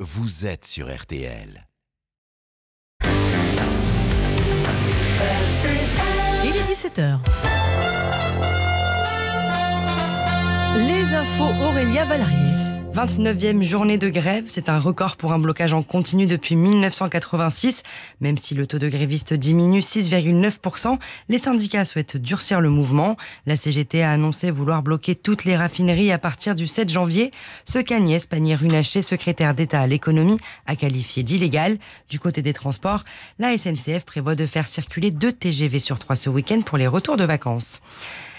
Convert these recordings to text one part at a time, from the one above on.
Vous êtes sur RTL. Il est 17h. Les infos Aurélia Valérie. 29e journée de grève, c'est un record pour un blocage en continu depuis 1986. Même si le taux de grévistes diminue 6,9%, les syndicats souhaitent durcir le mouvement. La CGT a annoncé vouloir bloquer toutes les raffineries à partir du 7 janvier, ce qu'Agnès Pannier-Runacher, secrétaire d'État à l'économie, a qualifié d'illégal. Du côté des transports, la SNCF prévoit de faire circuler deux TGV sur trois ce week-end pour les retours de vacances.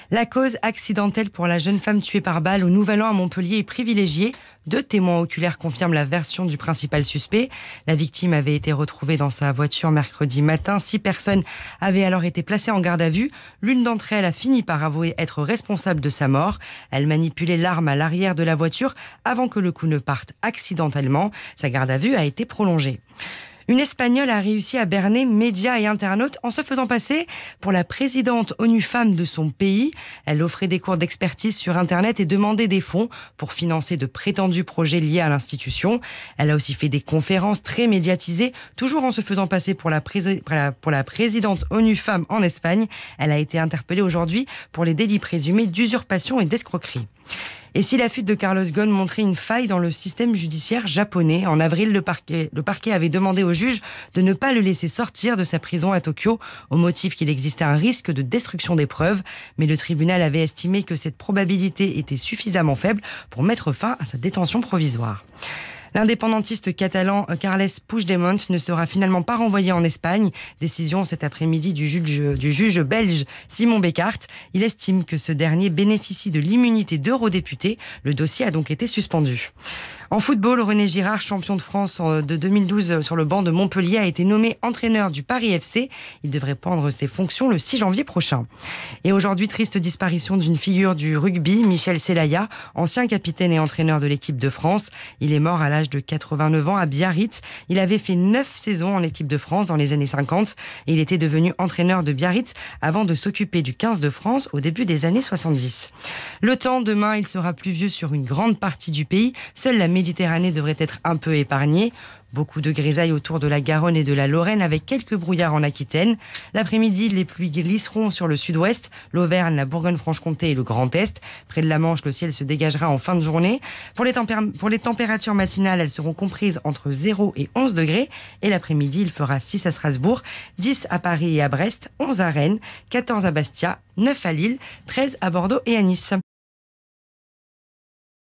La cause accidentelle pour la jeune femme tuée par balle au Nouvel An à Montpellier est privilégiée. Deux témoins oculaires confirment la version du principal suspect. La victime avait été retrouvée dans sa voiture mercredi matin. Six personnes avaient alors été placées en garde à vue. L'une d'entre elles a fini par avouer être responsable de sa mort. Elle manipulait l'arme à l'arrière de la voiture avant que le coup ne parte accidentellement. Sa garde à vue a été prolongée. Une Espagnole a réussi à berner médias et internautes en se faisant passer pour la présidente ONU femme de son pays. Elle offrait des cours d'expertise sur Internet et demandait des fonds pour financer de prétendus projets liés à l'institution. Elle a aussi fait des conférences très médiatisées, toujours en se faisant passer pour la, présidente ONU femme en Espagne. Elle a été interpellée aujourd'hui pour les délits présumés d'usurpation et d'escroquerie. Et si la fuite de Carlos Ghosn montrait une faille dans le système judiciaire japonais, en avril, le parquet, le parquet avait demandé au juge de ne pas le laisser sortir de sa prison à Tokyo au motif qu'il existait un risque de destruction des preuves. Mais le tribunal avait estimé que cette probabilité était suffisamment faible pour mettre fin à sa détention provisoire. L'indépendantiste catalan euh, Carles Puigdemont ne sera finalement pas renvoyé en Espagne. Décision cet après-midi du juge, du juge belge Simon Beckart. Il estime que ce dernier bénéficie de l'immunité d'eurodéputé. Le dossier a donc été suspendu. En football, René Girard, champion de France euh, de 2012 euh, sur le banc de Montpellier, a été nommé entraîneur du Paris FC. Il devrait prendre ses fonctions le 6 janvier prochain. Et aujourd'hui, triste disparition d'une figure du rugby, Michel Celaya, ancien capitaine et entraîneur de l'équipe de France. Il est mort à l'âge de 89 ans à Biarritz. Il avait fait 9 saisons en équipe de France dans les années 50 et il était devenu entraîneur de Biarritz avant de s'occuper du 15 de France au début des années 70. Le temps demain, il sera pluvieux sur une grande partie du pays. Seule la Méditerranée devrait être un peu épargnée. Beaucoup de grisailles autour de la Garonne et de la Lorraine avec quelques brouillards en Aquitaine. L'après-midi, les pluies glisseront sur le sud-ouest, l'Auvergne, la Bourgogne-Franche-Comté et le Grand Est. Près de la Manche, le ciel se dégagera en fin de journée. Pour les, pour les températures matinales, elles seront comprises entre 0 et 11 degrés. Et l'après-midi, il fera 6 à Strasbourg, 10 à Paris et à Brest, 11 à Rennes, 14 à Bastia, 9 à Lille, 13 à Bordeaux et à Nice.